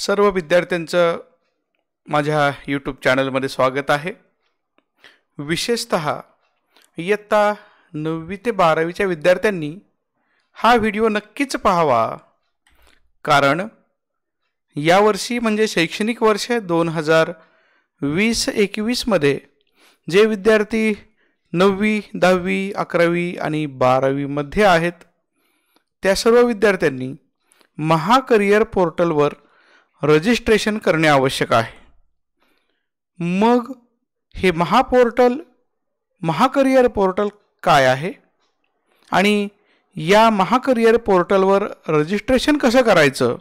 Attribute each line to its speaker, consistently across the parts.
Speaker 1: सर्व विद्यार्थ्यांचं माझ्या यूट्यूब चॅनलमध्ये स्वागत आहे विशेषत इयत्ता नववी ते बारावीच्या विद्यार्थ्यांनी हा व्हिडिओ नक्कीच पाहावा कारण यावर्षी म्हणजे शैक्षणिक वर्ष दोन हजार वीस एकवीसमध्ये जे विद्यार्थी नववी दहावी अकरावी आणि बारावीमध्ये आहेत त्या सर्व विद्यार्थ्यांनी महाकरिअर पोर्टलवर रजिस्ट्रेशन करणे आवश्यक आहे मग हे महापोर्टल महाकरिअर पोर्टल काय आहे आणि या महाकरिअर पोर्टलवर रजिस्ट्रेशन कसं करायचं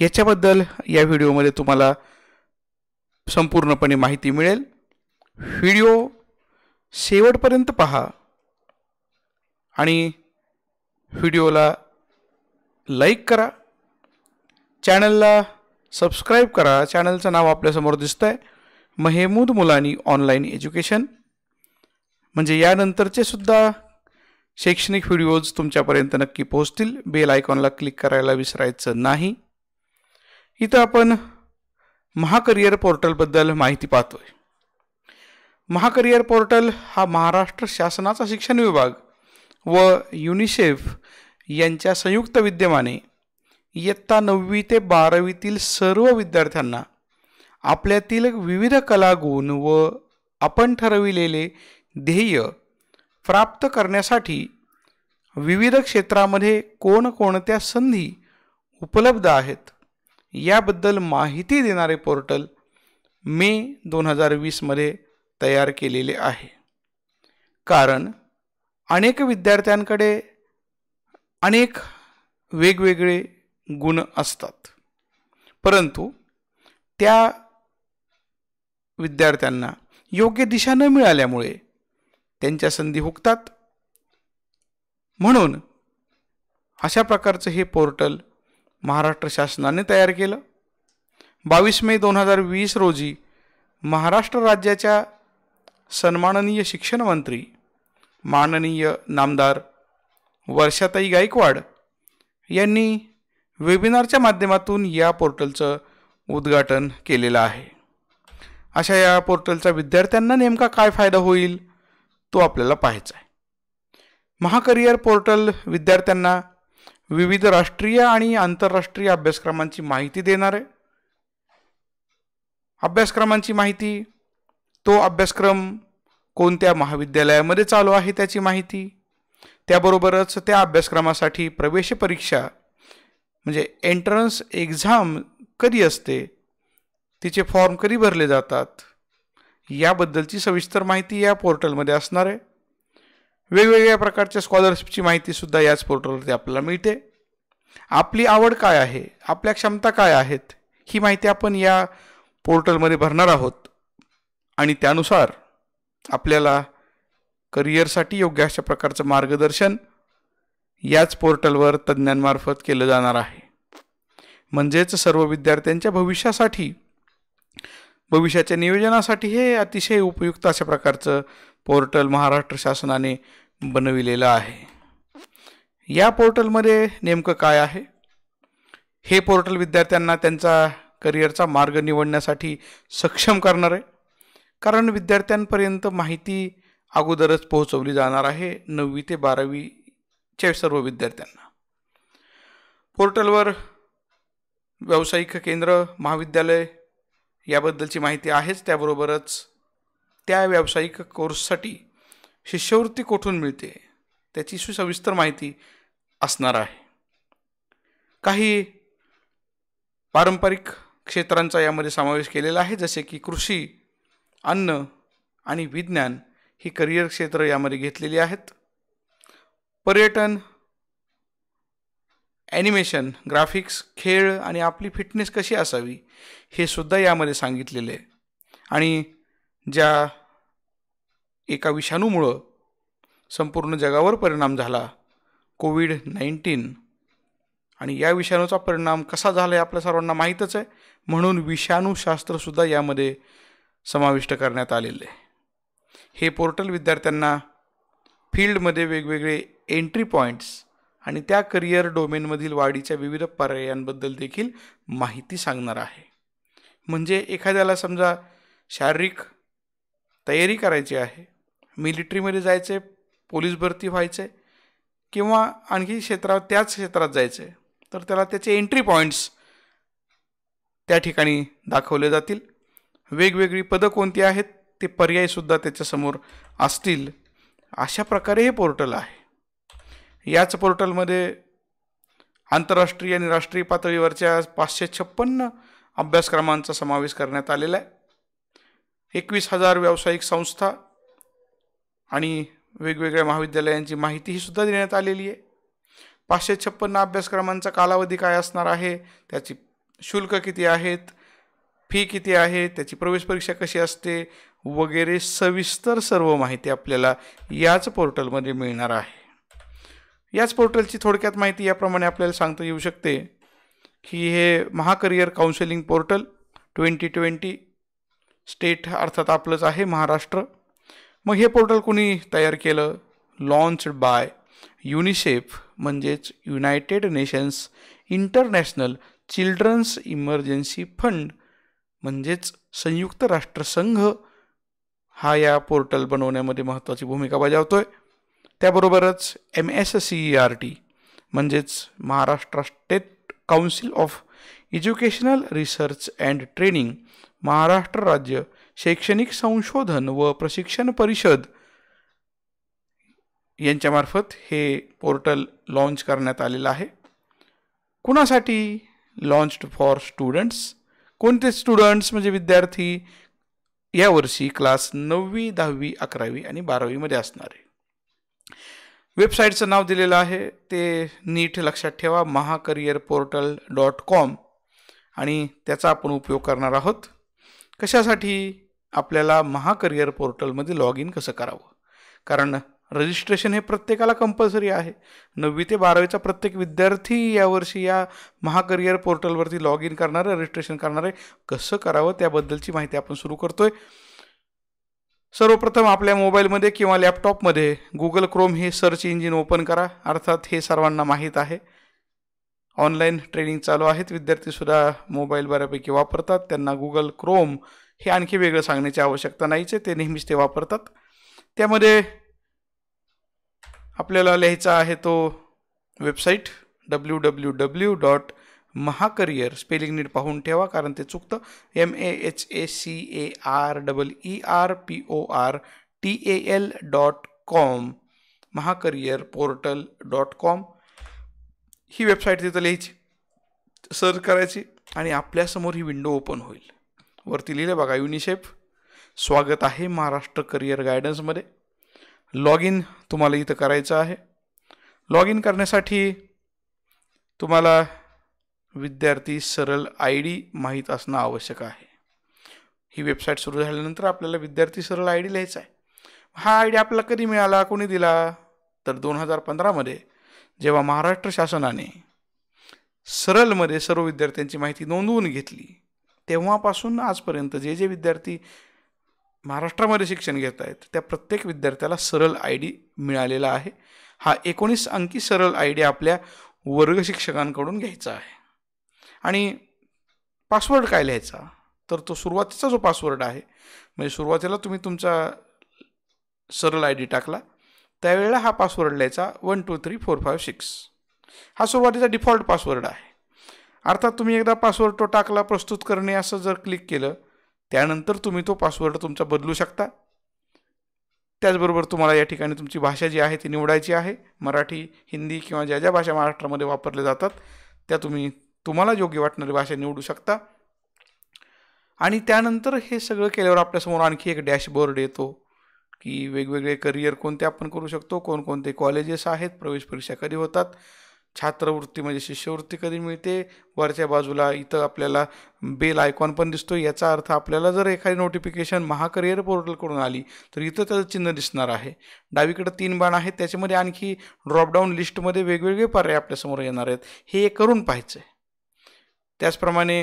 Speaker 1: याच्याबद्दल या व्हिडिओमध्ये तुम्हाला संपूर्णपणे माहिती मिळेल व्हिडिओ शेवटपर्यंत पहा आणि व्हिडिओला लाईक करा चॅनलला सबस्क्राईब करा चॅनलचं नाव आपल्यासमोर दिसतं आहे महेमूद मुलानी ऑनलाईन एज्युकेशन म्हणजे यानंतरचे सुद्धा शैक्षणिक व्हिडिओज तुमच्यापर्यंत नक्की पोहोचतील बेल आयकॉनला क्लिक करायला विसरायचं नाही इथं आपण महाकरिअर पोर्टलबद्दल माहिती पाहतोय आहे महाकरिअर पोर्टल हा महाराष्ट्र शासनाचा शिक्षण विभाग व युनिसेफ यांच्या संयुक्त विद्यमाने इयत्ता नववी ते बारावीतील सर्व विद्यार्थ्यांना आपल्यातील विविध कलागुण व आपण ठरविलेले ध्येय प्राप्त करण्यासाठी विविध क्षेत्रामध्ये कोणकोणत्या संधी उपलब्ध आहेत याबद्दल माहिती देणारे पोर्टल मे दोन हजार वीसमध्ये तयार केलेले आहे कारण अनेक विद्यार्थ्यांकडे अनेक वेगवेगळे गुण असतात परंतु त्या विद्यार्थ्यांना योग्य दिशा न मिळाल्यामुळे त्यांच्या संधी हुकतात म्हणून अशा प्रकारचं हे पोर्टल महाराष्ट्र शासनाने तयार केलं बावीस मे दोन हजार वीस रोजी महाराष्ट्र राज्याच्या सन्माननीय शिक्षण मंत्री माननीय नामदार वर्षाताई गायकवाड यांनी वेबिनारच्या माध्यमातून या पोर्टलचं उद्घाटन केलेलं आहे अशा या पोर्टलचा विद्यार्थ्यांना नेमका काय फायदा होईल तो आपल्याला पाहायचा आहे महाकरिअर पोर्टल विद्यार्थ्यांना विविध राष्ट्रीय आणि आंतरराष्ट्रीय अभ्यासक्रमांची माहिती देणार आहे अभ्यासक्रमांची माहिती तो अभ्यासक्रम कोणत्या महाविद्यालयामध्ये चालू आहे त्याची माहिती त्याबरोबरच त्या अभ्यासक्रमासाठी प्रवेश परीक्षा म्हणजे एंट्रन्स एक्झाम कधी असते तिचे फॉर्म कधी भरले जातात याबद्दलची सविस्तर माहिती या पोर्टलमध्ये असणार आहे वेगवेगळ्या प्रकारच्या स्कॉलरशिपची माहितीसुद्धा याच पोर्टलवरती आपल्याला मिळते आपली आवड काय आहे आपल्या क्षमता काय आहेत ही माहिती आपण या पोर्टलमध्ये भरणार आहोत आणि त्यानुसार आपल्याला करिअरसाठी योग्य अशा प्रकारचं मार्गदर्शन याच पोर्टलवर तज्ज्ञांमार्फत केलं जाणार आहे म्हणजेच सर्व विद्यार्थ्यांच्या भविष्यासाठी भविष्याच्या नियोजनासाठी हे अतिशय उपयुक्त अशा प्रकारचं पोर्टल महाराष्ट्र शासनाने बनविलेलं आहे या पोर्टलमध्ये नेमकं काय आहे हे पोर्टल विद्यार्थ्यांना त्यांचा करिअरचा मार्ग निवडण्यासाठी सक्षम करणार आहे कारण विद्यार्थ्यांपर्यंत माहिती अगोदरच पोहोचवली जाणार आहे नववी ते बारावी सर्व विद्यार्थ्यांना पोर्टलवर व्यावसायिक केंद्र महाविद्यालय याबद्दलची माहिती आहेच त्याबरोबरच त्या व्यावसायिक कोर्ससाठी शिष्यवृत्ती कोठून मिळते त्याची सुसविस्तर माहिती असणार आहे काही पारंपरिक क्षेत्रांचा यामध्ये समावेश केलेला आहे जसे की कृषी अन्न आणि विज्ञान ही करिअर क्षेत्र यामध्ये घेतलेली आहेत पर्यटन ॲनिमेशन ग्राफिक्स खेळ आणि आपली फिटनेस कशी असावी हे सुद्धा यामध्ये सांगितलेले आहे आणि ज्या एका विषाणूमुळं संपूर्ण जगावर परिणाम झाला कोविड नाईन्टीन आणि या विषाणूचा परिणाम कसा झाला हे आपल्या सर्वांना माहीतच आहे म्हणून विषाणूशास्त्रसुद्धा यामध्ये समाविष्ट करण्यात आलेले आहे हे पोर्टल विद्यार्थ्यांना फील्डमध्ये वेगवेगळे एंट्री पॉईंट्स आणि त्या करिअर डोमेनमधील वाढीच्या विविध पर्यायांबद्दल देखील माहिती सांगणार आहे म्हणजे एखाद्याला समजा शारीरिक तयारी करायची आहे मिलिटरीमध्ये जायचे पोलीस भरती व्हायचे किंवा आणखी क्षेत्रात त्याच क्षेत्रात जायचे तर त्याला त्याचे एंट्री पॉईंट्स त्या ठिकाणी दाखवले जातील वेगवेगळी पदं कोणती आहेत ते पर्यायसुद्धा त्याच्यासमोर असतील अशा प्रकारे हे पोर्टल आहे याच पोर्टलमध्ये आंतरराष्ट्रीय आणि राष्ट्रीय पातळीवरच्या पाचशे छप्पन्न अभ्यासक्रमांचा समावेश करण्यात आलेला आहे एकवीस हजार व्यावसायिक संस्था आणि वेगवेगळ्या महाविद्यालयांची माहितीही सुद्धा देण्यात आलेली आहे पाचशे छप्पन्न अभ्यासक्रमांचा कालावधी काय असणार आहे त्याची शुल्क किती आहेत फी किती आहे त्याची प्रवेश परीक्षा कशी असते वगैरे सविस्तर सर्व माहिती आपल्याला याच पोर्टलमध्ये मिळणार आहे याच पोर्टलची थोडक्यात माहिती याप्रमाणे आपल्याला सांगता येऊ शकते की हे MahaCareer counselling portal twenty twenty state अर्थात आपलंच आहे महाराष्ट्र मग हे पोर्टल कोणी तयार केलं लॉन्च बाय युनिसेफ म्हणजेच United Nations International Children's Emergency Fund म्हणजेच संयुक्त राष्ट्रसंघ हा या पोर्टल बनवण्यामध्ये महत्त्वाची भूमिका बजावतो आहे त्याबरोबरच M S C E R T म्हणजेच Maharashtra state council of educational research and training Maharashtra राज्य शैक्षणिक संशोधन व प्रशिक्षण परिषद यांच्यामार्फत हे पोर्टल लॉन्च करण्यात आलेलं आहे कुणासाठी लॉन्च्ड फॉर स्टुडंट्स कोणते स्टुडंट्स म्हणजे विद्यार्थी यावर्षी क्लास नववी दहावी अकरावी आणि बारावीमध्ये असणारे वेबसाईटचं नाव दिलेलं आहे ते नीट लक्षात ठेवा महाकरिअर पोर्टल डॉट कॉम आणि त्याचा आपण उपयोग करणार आहोत कशासाठी आपल्याला महाकरिअर पोर्टलमध्ये लॉग इन कसं करावं कारण रजिस्ट्रेशन हे प्रत्येकाला कंपल्सरी आहे नववी ते बारावीचा प्रत्येक विद्यार्थी यावर्षी या महाकरिअर पोर्टलवरती लॉग इन करणारं रजिस्ट्रेशन करणारे कसं करावं त्याबद्दलची माहिती आपण सुरू करतोय सर्वप्रथम आपल्या मोबाईलमध्ये किंवा लॅपटॉपमध्ये गुगल क्रोम हे सर्च इंजिन ओपन करा अर्थात हे सर्वांना माहीत आहे ऑनलाईन ट्रेनिंग चालू आहेत विद्यार्थीसुद्धा मोबाईल बऱ्यापैकी वापरतात त्यांना गुगल क्रोम हे आणखी वेगळं सांगण्याची आवश्यकता नाहीच ते नेहमीच ते वापरतात त्यामध्ये आपल्याला लिहायचा आहे तो website W W W dot MahaCareer spelling नीट पाहून ठेवा कारण ते चुकतं M A H A C A R double E R P O R T A L dot com MahaCareer portal dot com ही वेबसाईट तिथं लिहायची सर्च करायची आणि आपल्यासमोर ही विंडो ओपन होईल वरती लिहिलं बघा युनिसेफ स्वागत आहे महाराष्ट्र करिअर गायडन्समध्ये लॉग इन तुम्हाला इथं करायचं आहे लॉग इन करण्यासाठी तुम्हाला विद्यार्थी सरळ आय डी माहीत असणं आवश्यक आहे ही वेबसाईट सुरू झाल्यानंतर आपल्याला विद्यार्थी सरळ आय डी लिहायचा आहे हा आय डी आपल्याला कधी मिळाला कोणी दिला तर दोन हजार पंधरामध्ये जेव्हा महाराष्ट्र शासनाने सरलमध्ये सर्व विद्यार्थ्यांची माहिती नोंदवून घेतली तेव्हापासून आजपर्यंत जे जे विद्यार्थी महाराष्ट्रामध्ये शिक्षण घेत आहेत त्या प्रत्येक विद्यार्थ्याला सरळ आय डी मिळालेला आहे हा एकोणीस अंकी सरळ आय डी आपल्या वर्ग शिक्षकांकडून घ्यायचा आहे आणि पासवर्ड काय लिहायचा तर तो सुरुवातीचा जो पासवर्ड आहे म्हणजे सुरुवातीला तुम्ही तुमचा सरळ आय डी टाकला त्यावेळेला हा पासवर्ड लिहायचा one two three four five six हा सुरुवातीचा डिफॉल्ट पासवर्ड आहे अर्थात तुम्ही एकदा पासवर्ड तो टाकला प्रस्तुत करणे असं जर क्लिक केलं त्यानंतर तुम्ही तो पासवर्ड तुमचा बदलू शकता त्याचबरोबर तुम्हाला या ठिकाणी तुमची भाषा जी आहे ती निवडायची आहे मराठी हिंदी किंवा ज्या ज्या भाषा महाराष्ट्रामध्ये वापरल्या जातात त्या तुम्ही तुम्हाला योग्य वाटणारी भाषा निवडू शकता आणि त्यानंतर हे सगळं केल्यावर आपल्यासमोर आणखी एक डॅशबोर्ड येतो की वेगवेगळे करिअर कोणते आपण करू शकतो कोणकोणते कॉलेजेस आहेत प्रवेश परीक्षा कधी होतात छात्रवृत्ती म्हणजे शिष्यवृत्ती कधी मिळते वरच्या बाजूला इथं आपल्याला बेल आयकॉन पण दिसतो याचा अर्थ आपल्याला जर एखादी नोटिफिकेशन महाकरिअर पोर्टलकडून आली तर इथं त्याचं चिन्ह दिसणार आहे डावीकडं तीन बाण आहेत त्याच्यामध्ये आणखी ड्रॉपडाऊन लिस्टमध्ये वेगवेगळे पर्याय आपल्यासमोर येणार आहेत हे करून पाहायचं आहे त्याचप्रमाणे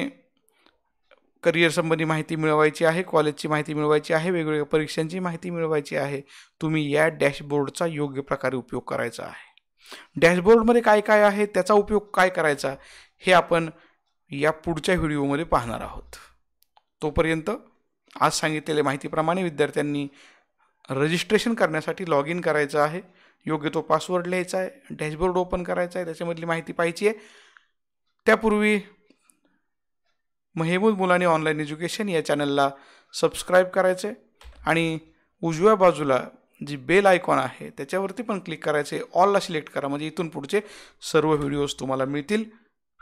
Speaker 1: करिअर संबंधी माहिती मिळवायची आहे कॉलेजची माहिती मिळवायची आहे वेगवेगळ्या परीक्षांची माहिती मिळवायची आहे तुम्ही या डॅशबोर्डचा योग्य प्रकारे उपयोग करायचा आहे डॅशबोर्डमध्ये काय काय आहे त्याचा उपयोग काय करायचा हे आपण या पुढच्या व्हिडिओमध्ये पाहणार आहोत तोपर्यंत आज सांगितलेल्या माहितीप्रमाणे विद्यार्थ्यांनी रजिस्ट्रेशन करण्यासाठी लॉग इन करायचं आहे योग्य तो पासवर्ड लिहायचा आहे डॅशबोर्ड ओपन करायचा आहे त्याच्यामधली माहिती पाहिजे आहे त्यापूर्वी महेमूद मुलानी ऑनलाईन एज्युकेशन या चॅनलला सबस्क्राईब करायचे आणि उजव्या बाजूला जी बेल आयकॉन आहे त्याच्यावरती पण क्लिक करायचे ऑलला सिलेक्ट करा म्हणजे इथून पुढचे सर्व व्हिडिओज तुम्हाला मिळतील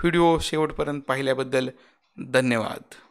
Speaker 1: व्हिडिओ शेवटपर्यंत पाहिल्याबद्दल धन्यवाद